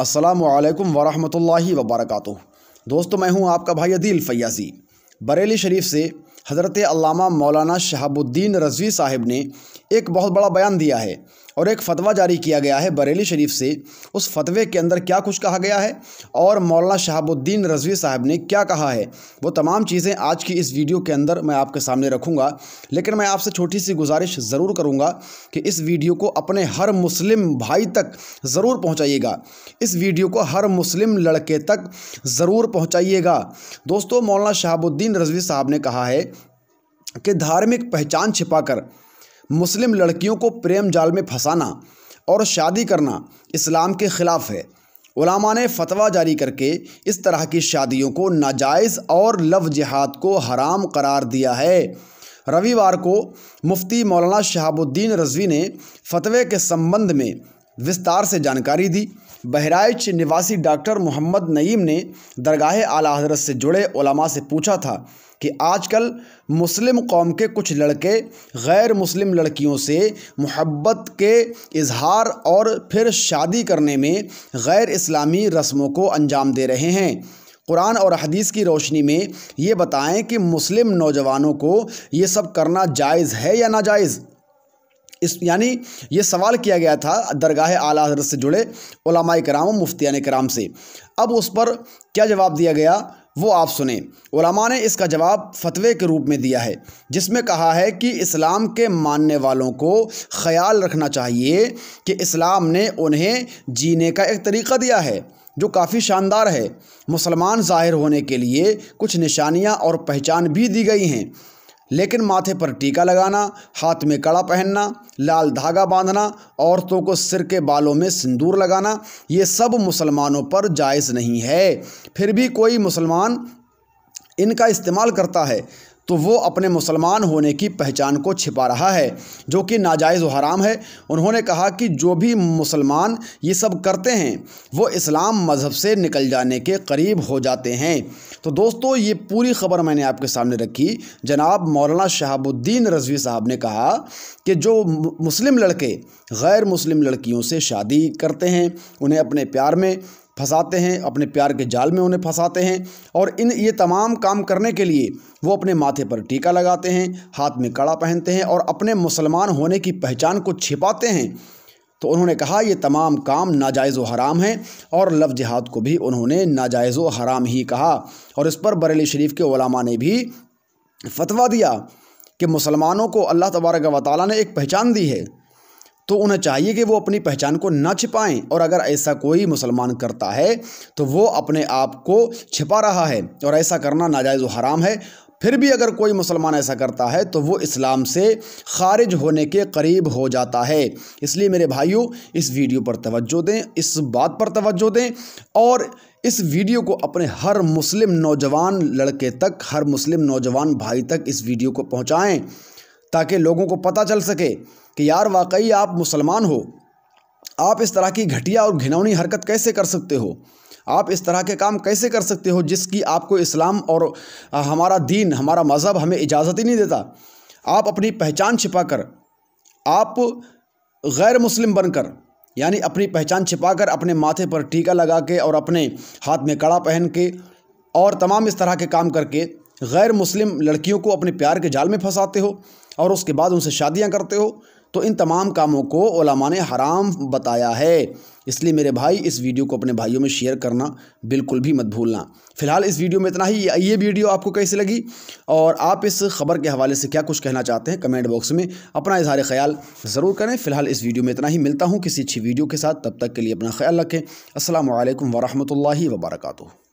असलकम वरम् वबरक दोस्तों मैं हूं आपका भाई अदील फयाजी बरेली शरीफ से हज़रत अल्लामा मौलाना शहाबुद्दीन रजवी साहिब ने एक बहुत बड़ा बयान दिया है और एक फतवा जारी किया गया है बरेली शरीफ से उस फतवे के अंदर क्या कुछ कहा गया है और मौलाना शहाबुद्दीन रजवी साहब ने क्या कहा है वो तमाम चीज़ें आज की इस वीडियो के अंदर मैं आपके सामने रखूँगा लेकिन मैं आपसे छोटी सी गुजारिश ज़रूर करूँगा कि इस वीडियो को अपने हर मुस्लिम भाई तक ज़रूर पहुँचाइएगा इस वीडियो को हर मुस्लिम लड़के तक ज़रूर पहुँचाइएगा दोस्तों मौलाना शहाबुद्दीन रजवी साहब ने कहा है कि धार्मिक पहचान छिपाकर मुस्लिम लड़कियों को प्रेम जाल में फंसाना और शादी करना इस्लाम के ख़िलाफ़ है उलामा ने फतवा जारी करके इस तरह की शादियों को नाजायज़ और लव जिहाद को हराम करार दिया है रविवार को मुफ्ती मौलाना शहाबुद्दीन रजवी ने फतवे के संबंध में विस्तार से जानकारी दी बहराइच निवासी डॉक्टर मोहम्मद नईम ने दरगाह आला हजरत से जुड़े ओलमा से पूछा था कि आजकल मुस्लिम कौम के कुछ लड़के गैर मुस्लिम लड़कियों से मोहब्बत के इजहार और फिर शादी करने में गैर इस्लामी रस्मों को अंजाम दे रहे हैं कुरान और हदीस की रोशनी में ये बताएं कि मुस्लिम नौजवानों को ये सब करना जायज़ है या नाजायज़ इस यानी ये सवाल किया गया था दरगाह आला हजरत से जुड़े ओलामा कराम मुफ्तियान कराम से अब उस पर क्या जवाब दिया गया वो आप सुने ओलामा ने इसका जवाब फतवे के रूप में दिया है जिसमें कहा है कि इस्लाम के मानने वालों को ख्याल रखना चाहिए कि इस्लाम ने उन्हें जीने का एक तरीका दिया है जो काफ़ी शानदार है मुसलमान ज़ाहिर होने के लिए कुछ निशानियाँ और पहचान भी दी गई हैं लेकिन माथे पर टीका लगाना हाथ में कड़ा पहनना लाल धागा बांधना औरतों को सिर के बालों में सिंदूर लगाना ये सब मुसलमानों पर जायज़ नहीं है फिर भी कोई मुसलमान इनका इस्तेमाल करता है तो वो अपने मुसलमान होने की पहचान को छिपा रहा है जो कि नाजायज़ व हराम है उन्होंने कहा कि जो भी मुसलमान ये सब करते हैं वो इस्लाम मज़हब से निकल जाने के करीब हो जाते हैं तो दोस्तों ये पूरी खबर मैंने आपके सामने रखी जनाब मौलाना शहाबुद्दीन रजवी साहब ने कहा कि जो मुस्लिम लड़के गैर मुस्लिम लड़कियों से शादी करते हैं उन्हें अपने प्यार में फंसाते हैं अपने प्यार के जाल में उन्हें फंसाते हैं और इन ये तमाम काम करने के लिए वो अपने माथे पर टीका लगाते हैं हाथ में कड़ा पहनते हैं और अपने मुसलमान होने की पहचान को छिपाते हैं तो उन्होंने कहा ये तमाम काम नाजायज़ हराम हैं और लव जहाद को भी उन्होंने नाजायज़ हराम ही कहा और इस पर बरेली शरीफ के ओलामा ने भी फतवा दिया कि मुसलमानों को अल्लाह तबारक वाली ने एक पहचान दी है तो उन्हें चाहिए कि वो अपनी पहचान को ना छिपाएं और अगर ऐसा कोई मुसलमान करता है तो वो अपने आप को छिपा रहा है और ऐसा करना नाजायज़ हराम है फिर भी अगर कोई मुसलमान ऐसा करता है तो वो इस्लाम से खारिज होने के करीब हो जाता है इसलिए मेरे भाइयों इस वीडियो पर तवज्जो दें इस बात पर तवज्जो दें और इस वीडियो को अपने हर मुस्लिम नौजवान लड़के तक हर मुस्लिम नौजवान भाई तक इस वीडियो को पहुँचाएँ ताकि लोगों को पता चल सके कि यार वाकई आप मुसलमान हो आप इस तरह की घटिया और घिनौनी हरकत कैसे कर सकते हो आप इस तरह के काम कैसे कर सकते हो जिसकी आपको इस्लाम और हमारा दीन हमारा मज़हब हमें इजाज़त ही नहीं देता आप अपनी पहचान छिपाकर आप गैर मुस्लिम बनकर यानी अपनी पहचान छिपाकर अपने माथे पर टीका लगा के और अपने हाथ में कड़ा पहन के और तमाम इस तरह के काम करके गैर मुस्लिम लड़कियों को अपने प्यार के जाल में फंसाते हो और उसके बाद उनसे शादियां करते हो तो इन तमाम कामों को ओलामा ने हराम बताया है इसलिए मेरे भाई इस वीडियो को अपने भाइयों में शेयर करना बिल्कुल भी मत भूलना फिलहाल इस वीडियो में इतना ही ये वीडियो आपको कैसी लगी और आप इस खबर के हवाले से क्या कुछ कहना चाहते हैं कमेंट बॉक्स में अपना इजहार ख्याल ज़रूर करें फिलहाल इस वीडियो में इतना ही मिलता हूँ किसी अच्छी वीडियो के साथ तब तक के लिए अपना ख्याल रखें असल वरहमल वर्का